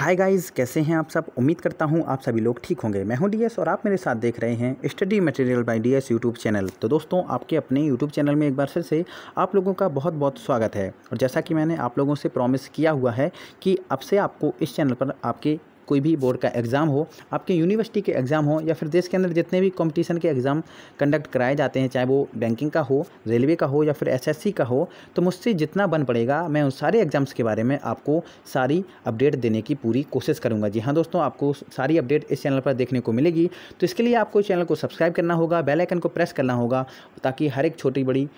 hi guys कैसे हैं आप सब उम्मीद करता हूं आप सभी लोग ठीक होंगे मैं हूं डीएस और आप मेरे साथ देख रहे हैं study material by DS YouTube channel तो दोस्तों आपके अपने यूट्यूब चैनल में एक बार फिर से आप लोगों का बहुत बहुत स्वागत है और जैसा कि मैंने आप लोगों से प्रॉमिस किया हुआ है कि अब से आपको इस चैनल पर आपके कोई भी बोर्ड का एग्ज़ाम हो आपके यूनिवर्सिटी के एग्ज़ाम हो या फिर देश के अंदर जितने भी कॉम्पिटिशन के एग्ज़ाम कंडक्ट कराए जाते हैं चाहे वो बैंकिंग का हो रेलवे का हो या फिर एसएससी का हो तो मुझसे जितना बन पड़ेगा मैं उन सारे एग्ज़ाम्स के बारे में आपको सारी अपडेट देने की पूरी कोशिश करूँगा जी हाँ दोस्तों आपको सारी अपडेट इस चैनल पर देखने को मिलेगी तो इसके लिए आपको चैनल को सब्सक्राइब करना होगा बेलाइकन को प्रेस करना होगा ताकि हर एक छोटी बड़ी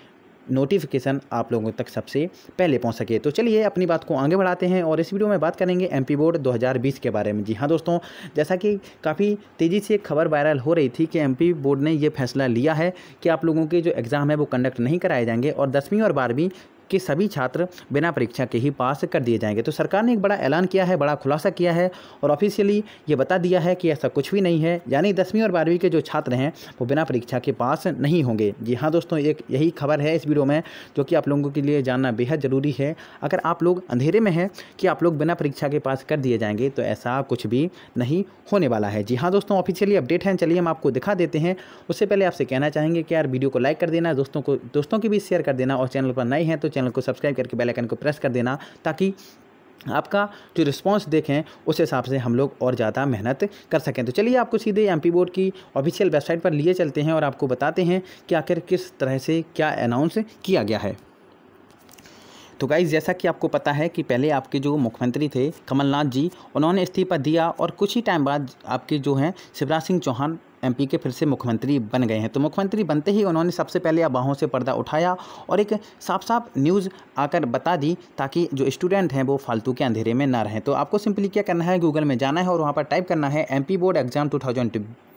नोटिफिकेशन आप लोगों तक सबसे पहले पहुंच सके तो चलिए अपनी बात को आगे बढ़ाते हैं और इस वीडियो में बात करेंगे एमपी बोर्ड 2020 के बारे में जी हाँ दोस्तों जैसा कि काफ़ी तेज़ी से खबर वायरल हो रही थी कि एमपी बोर्ड ने यह फैसला लिया है कि आप लोगों के जो एग्ज़ाम है वो कंडक्ट नहीं कराए जाएंगे और दसवीं और बारहवीं कि सभी छात्र बिना परीक्षा के ही पास कर दिए जाएंगे तो सरकार ने एक बड़ा ऐलान किया है बड़ा खुलासा किया है और ऑफिशियली ये बता दिया है कि ऐसा कुछ भी नहीं है यानी दसवीं और बारहवीं के जो छात्र हैं वो बिना परीक्षा के पास नहीं होंगे जी हाँ दोस्तों एक यही खबर है इस वीडियो में जो कि आप लोगों के लिए जानना बेहद ज़रूरी है अगर आप लोग अंधेरे में हैं कि आप लोग बिना परीक्षा के पास कर दिए जाएंगे तो ऐसा कुछ भी नहीं होने वाला है जी हाँ दोस्तों ऑफिशियली अपडेट है चलिए हम आपको दिखा देते हैं उससे पहले आपसे कहना चाहेंगे कि यार वीडियो को लाइक कर देना दोस्तों को दोस्तों के बीच शेयर कर देना और चैनल पर नए हैं तो चैनल चैनल को सब्सक्राइब करके बेल आइकन को प्रेस कर देना ताकि आपका जो रिस्पांस देखें उस हिसाब से हम लोग और ज़्यादा मेहनत कर सकें तो चलिए आपको सीधे एमपी बोर्ड की ऑफिशियल वेबसाइट पर लिए चलते हैं और आपको बताते हैं कि आखिर किस तरह से क्या अनाउंस किया गया है तो गाइज जैसा कि आपको पता है कि पहले आपके जो मुख्यमंत्री थे कमलनाथ जी उन्होंने इस्तीफा दिया और कुछ ही टाइम बाद आपके जो हैं शिवराज सिंह चौहान एमपी के फिर से मुख्यमंत्री बन गए हैं तो मुख्यमंत्री बनते ही उन्होंने सबसे पहले अबाहों से पर्दा उठाया और एक साफ साफ न्यूज़ आकर बता दी ताकि जो स्टूडेंट हैं वो फालतू के अंधेरे में ना रहें तो आपको सिंपली क्या करना है गूगल में जाना है और वहाँ पर टाइप करना है M board exam two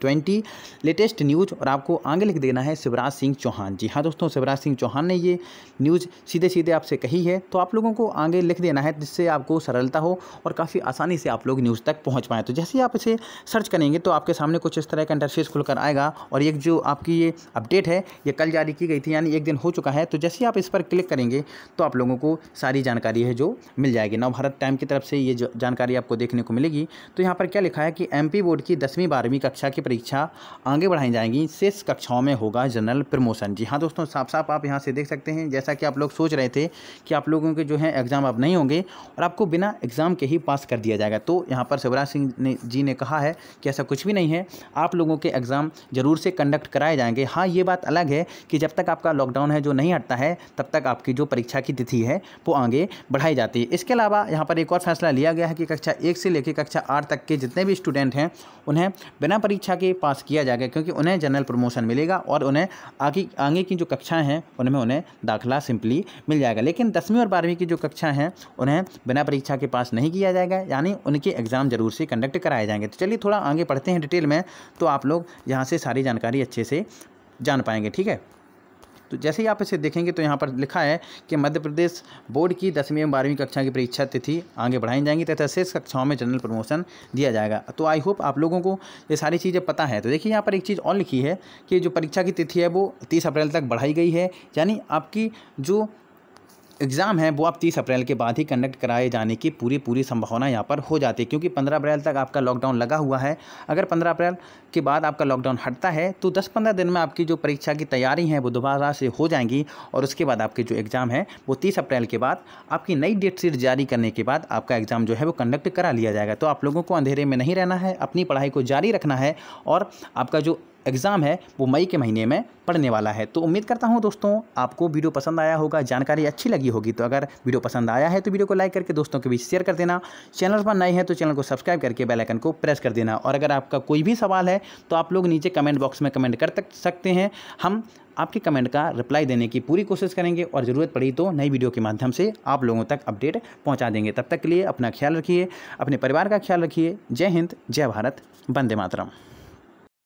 twenty latest news और आपको आगे लिख देना है शिवराज सिंह चौहान जी हाँ दोस्तों शिवराज सिंह चौहान ने ये न्यूज़ सीधे सीधे आपसे कही है तो आप लोगों को आगे लिख देना है जिससे आपको सरलता हो और काफ़ी आसानी से आप लोग न्यूज़ तक पहुँच पाएँ तो जैसे ही आप इसे सर्च करेंगे तो आपके सामने कुछ इस तरह का इंटरेस्ट इंटरफेस खुलकर आएगा और एक जो आपकी ये अपडेट है ये कल जारी की गई थी यानी एक दिन हो चुका है तो जैसे ही आप इस पर क्लिक करेंगे तो आप लोगों को सारी जानकारी है जो मिल जाएगी नव भारत टाइम की तरफ से ये जानकारी आपको देखने को मिलेगी तो यहाँ पर क्या लिखा है कि एम बोर्ड की दसवीं बारहवीं कक्षा की परीक्षा आगे बढ़ाई जाएंगी शेष कक्षाओं में होगा जनरल प्रमोशन जी हाँ दोस्तों साफ साफ आप यहाँ से देख सकते हैं जैसा कि आप लोग सोच रहे थे कि आप लोगों के जो है एग्ज़ाम अब नहीं होंगे और आपको बिना एग्ज़ाम के ही पास कर दिया जाएगा तो यहाँ पर शिवराज सिंह ने जी ने कहा है कि ऐसा कुछ भी नहीं है आप लोगों के के एग्ज़ाम ज़रूर से कंडक्ट कराए जाएंगे हाँ ये बात अलग है कि जब तक आपका लॉकडाउन है जो नहीं हटता है तब तक आपकी जो परीक्षा की तिथि है वो आगे बढ़ाई जाती है इसके अलावा यहाँ पर एक और फैसला लिया गया है कि कक्षा एक से लेकर कक्षा आठ तक के जितने भी स्टूडेंट हैं उन्हें बिना परीक्षा के पास किया जाएगा क्योंकि उन्हें जनरल प्रमोशन मिलेगा और उन्हें आगे आगे की जो कक्षाएँ हैं उनमें उन्हें दाखिला सिंपली मिल जाएगा लेकिन दसवीं और बारहवीं की जो कक्षा हैं उन्हें बिना परीक्षा के पास नहीं किया जाएगा यानी उनके एग्ज़ाम ज़रूर से कंडक्ट कराए जाएंगे तो चलिए थोड़ा आगे पढ़ते हैं डिटेल में तो आप लोग लोग यहाँ से सारी जानकारी अच्छे से जान पाएंगे ठीक है तो जैसे ही आप इसे देखेंगे तो यहाँ पर लिखा है कि मध्य प्रदेश बोर्ड की दसवीं एवं बारहवीं कक्षा की परीक्षा तिथि आगे बढ़ाई जाएंगी तथा शेष कक्षाओं में जनरल प्रमोशन दिया जाएगा तो आई होप आप लोगों को ये सारी चीज़ें पता है तो देखिए यहाँ पर एक चीज़ और लिखी है कि जो परीक्षा की तिथि है वो तीस अप्रैल तक बढ़ाई गई है यानी आपकी जो एग्ज़ाम है वो आप तीस अप्रैल के बाद ही कंडक्ट कराए जाने की पूरी पूरी संभावना यहाँ पर हो जाती है क्योंकि पंद्रह अप्रैल तक आपका लॉकडाउन लगा हुआ है अगर पंद्रह अप्रैल के बाद आपका लॉकडाउन हटता है तो दस पंद्रह दिन में आपकी जो परीक्षा की तैयारी है वो दोबारा से हो जाएंगी और उसके बाद आपके जो एग्ज़ाम है वो तीस अप्रैल के बाद आपकी नई डेट शीट जारी करने के बाद आपका एग्ज़ाम जो है वो कंडक्ट करा लिया जाएगा तो आप लोगों को अंधेरे में नहीं रहना है अपनी पढ़ाई को जारी रखना है और आपका जो एग्ज़ाम है वो मई के महीने में पढ़ने वाला है तो उम्मीद करता हूँ दोस्तों आपको वीडियो पसंद आया होगा जानकारी अच्छी लगी होगी तो अगर वीडियो पसंद आया है तो वीडियो को लाइक करके दोस्तों के बीच शेयर कर देना चैनल पर नए हैं तो चैनल को सब्सक्राइब करके बेलाइकन को प्रेस कर देना और अगर आपका कोई भी सवाल है तो आप लोग नीचे कमेंट बॉक्स में कमेंट कर सकते हैं हम आपके कमेंट का रिप्लाई देने की पूरी कोशिश करेंगे और ज़रूरत पड़ी तो नई वीडियो के माध्यम से आप लोगों तक अपडेट पहुंचा देंगे तब तक के लिए अपना ख्याल रखिए अपने परिवार का ख्याल रखिए जय हिंद जय भारत वंदे मातरम